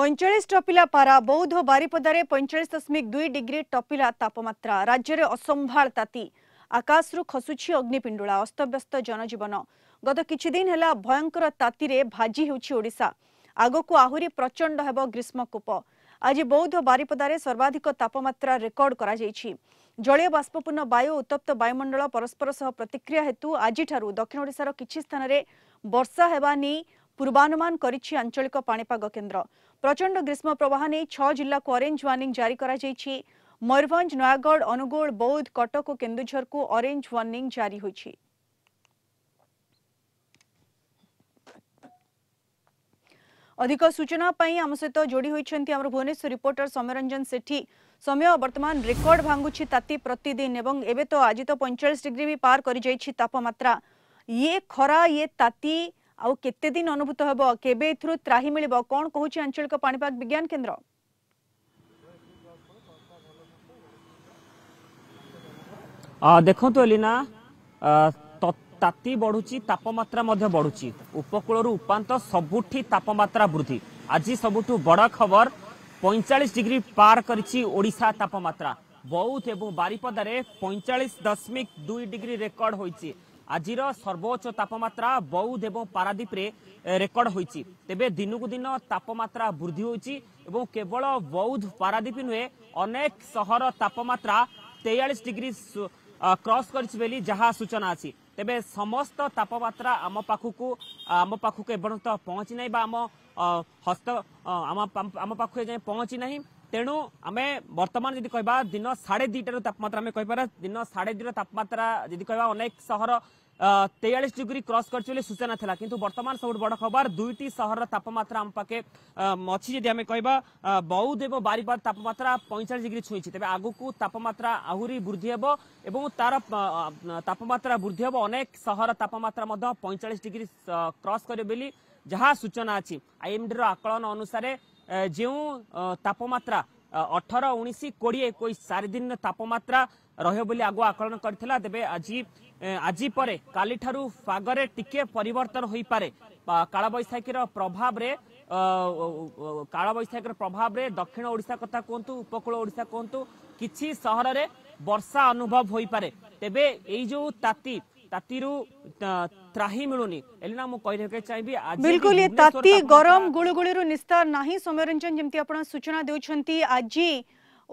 ପଇଁଚାଳିଶ ଟପିଲା ପାରା ବୌଦ୍ଧ ବାରିପଦାରେ ପଇଁଚାଳିଶ ଦଶମିକ ଦୁଇ ଡିଗ୍ରୀ ଟପିଲା ତାପମାତ୍ରା ରାଜ୍ୟରେ ଅସମ୍ଭାଳ ତାତି ଆକାଶରୁ ଖସୁଛି ଅଗ୍ନିପିଣ୍ଡୁଳା ଅସ୍ତବ୍ୟସ୍ତ ଜନଜୀବନ ଗତ କିଛିଦିନ ହେଲା ଭୟଙ୍କର ତାତିରେ ଭାଜି ହେଉଛି ଓଡ଼ିଶା ଆଗକୁ ଆହୁରି ପ୍ରଚଣ୍ଡ ହେବ ଗ୍ରୀଷ୍ମକୂପ ଆଜି ବୌଦ୍ଧ ବାରିପଦାରେ ସର୍ବାଧିକ ତାପମାତ୍ରା ରେକର୍ଡ କରାଯାଇଛି ଜଳୀୟ ବାଷ୍ପପୂର୍ଣ୍ଣ ବାୟୁ ଉତ୍ତପ୍ତ ବାୟୁମଣ୍ଡଳ ପରସ୍ପର ସହ ପ୍ରତିକ୍ରିୟା ହେତୁ ଆଜିଠାରୁ ଦକ୍ଷିଣ ଓଡ଼ିଶାର କିଛି ସ୍ଥାନରେ ବର୍ଷା ହେବା ନେଇ ପୂର୍ବାନୁମାନ କରିଛି ଆଞ୍ଚଳିକ ପାଣିପାଗ କେନ୍ଦ୍ର प्रचंड ग्रीष्म प्रवाह नहीं छ जिला अरेज वार्णिंग जारी कर मयूरभ नयगढ़ अनुगुण बौद्ध कटक और केन्दुर को अरेज वार्णिंग जारी हो अधिक सूचनापी आम सहित जोड़ी होती आम भुवनेश्वर रिपोर्टर समयरंजन सेठी समय बर्तमान रेकर्ड भांगुच्छी ताती प्रतिदिन एवं एवं तो आज तो पैंचाश डिग्री भी पार करपम्रा ये खरा ये ताती ଆଉ କେତେ ଦିନ ଅନୁଭୂତ ହେବ କେବେ ଏଥିରୁ ତ୍ରାହି ମିଳିବ କଣ କହୁଛି ଆଞ୍ଚଳିକ ପାଣିପାଗ ବିଜ୍ଞାନ କେନ୍ଦ୍ର ଦେଖନ୍ତୁ ଏଲିନା ତାତି ବଢୁଛି ତାପମାତ୍ରା ମଧ୍ୟ ବଢୁଛି ଉପକୂଳରୁ ଉପାନ୍ତ ସବୁଠି ତାପମାତ୍ରା ବୃଦ୍ଧି ଆଜି ସବୁଠୁ ବଡ଼ ଖବର ପଇଁଚାଳିଶ ଡିଗ୍ରୀ ପାର କରିଛି ଓଡ଼ିଶା ତାପମାତ୍ରା ବୌଦ୍ଧ ଏବଂ ବାରିପଦାରେ ପଇଁଚାଳିଶ ଦଶମିକ ଦୁଇ ଡିଗ୍ରୀ ରେକର୍ଡ ହୋଇଛି ଆଜିର ସର୍ବୋଚ୍ଚ ତାପମାତ୍ରା ବୌଦ୍ଧ ଏବଂ ପାରାଦ୍ୱୀପରେ ରେକର୍ଡ ହୋଇଛି ତେବେ ଦିନକୁ ଦିନ ତାପମାତ୍ରା ବୃଦ୍ଧି ହୋଇଛି ଏବଂ କେବଳ ବୌଦ୍ଧ ପାରାଦ୍ୱୀପ ନୁହେଁ ଅନେକ ସହର ତାପମାତ୍ରା ତେୟାଳିଶ ଡିଗ୍ରୀ କ୍ରସ୍ କରିଛି ବୋଲି ଯାହା ସୂଚନା ଅଛି ତେବେ ସମସ୍ତ ତାପମାତ୍ରା ଆମ ପାଖକୁ ଆମ ପାଖକୁ ଏପର୍ଯ୍ୟନ୍ତ ପହଞ୍ଚି ନାହିଁ ବା ଆମ ହସ୍ତ ଆମ ପାଖକୁ ଯାଏଁ ପହଞ୍ଚି ନାହିଁ ତେଣୁ ଆମେ ବର୍ତ୍ତମାନ ଯଦି କହିବା ଦିନ ସାଢ଼େ ଦୁଇଟାର ତାପମାତ୍ରା ଆମେ କହିପାରିବା ଦିନ ସାଢ଼େ ଦୁଇର ତାପମାତ୍ରା ଯଦି କହିବା ଅନେକ ସହର তেয়াল্লিশ ডিগ্রি ক্রস করছে বলে সূচনা লা কিন্তু বর্তমান সবুঠ বড় খবর দুইটি সহরর তাপমাত্রা আম পাখে অছি যদি আমি কহবা বৌদ্ধ এবং বারিপাদ তাপমাত্রা পঁয়চাশ ডিগ্রি ছুঁইছে তবে আগুকু তাপমাত্রা আহুরি বৃদ্ধি হব এবং তার তাপমাত্রা বৃদ্ধি হব অনেক সহর তাপমাত্রা মধ্য পঁয়চাশ ডিগ্রি ক্রস করবে বলে যা সূচনা আছে আইএমডির আকলন অনুসারে ଯେଉଁ ତାପମାତ୍ରା ଅଠର ଉଣେଇଶ କୋଡ଼ିଏ ଏକୋଇଶ ଚାରିଦିନ ତାପମାତ୍ରା ରହିବ ବୋଲି ଆଗୁଆ ଆକଳନ କରିଥିଲା ତେବେ ଆଜି ଆଜି ପରେ କାଲିଠାରୁ ପାଗରେ ଟିକିଏ ପରିବର୍ତ୍ତନ ହୋଇପାରେ କାଳବୈଶାଖୀର ପ୍ରଭାବରେ କାଳବୈଶାଖୀର ପ୍ରଭାବରେ ଦକ୍ଷିଣ ଓଡ଼ିଶା କଥା କୁହନ୍ତୁ ଉପକୂଳ ଓଡ଼ିଶା କୁହନ୍ତୁ କିଛି ସହରରେ ବର୍ଷା ଅନୁଭବ ହୋଇପାରେ ତେବେ ଏଇ ଯେଉଁ ତାତି ତାତିରୁ ତ୍ରାହି ମିଳୁନି ଏଲିନା ମୁଁ କହିଦେବାକୁ ଚାହିଁବି ବିଲକୁଲ ଏ ତାତି ଗରମ ଗୁଳୁଗୁଳିରୁ ନିସ୍ତାର ନାହିଁ ସୌମ୍ୟରଞ୍ଜନ ଯେମିତି ଆପଣ ସୂଚନା ଦେଉଛନ୍ତି ଆଜି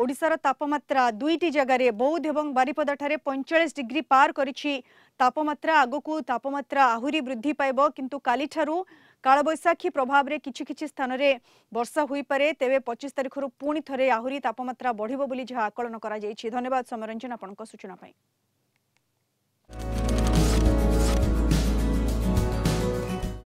ଓଡ଼ିଶାର ତାପମାତ୍ରା ଦୁଇଟି ଜାଗାରେ ବୌଦ୍ଧ ଏବଂ ବାରିପଦାଠାରେ ପଇଁଚାଳିଶ ଡିଗ୍ରୀ ପାର କରିଛି ତାପମାତ୍ରା ଆଗକୁ ତାପମାତ୍ରା ଆହୁରି ବୃଦ୍ଧି ପାଇବ କିନ୍ତୁ କାଲିଠାରୁ କାଳବୈଶାଖୀ ପ୍ରଭାବରେ କିଛି କିଛି ସ୍ଥାନରେ ବର୍ଷା ହୋଇପାରେ ତେବେ ପଚିଶ ତାରିଖରୁ ପୁଣି ଥରେ ଆହୁରି ତାପମାତ୍ରା ବଢ଼ିବ ବୋଲି ଯାହା ଆକଳନ କରାଯାଇଛି ଧନ୍ୟବାଦ ସୌମ୍ୟରଞ୍ଜନ ଆପଣଙ୍କ ସୂଚନା ପାଇଁ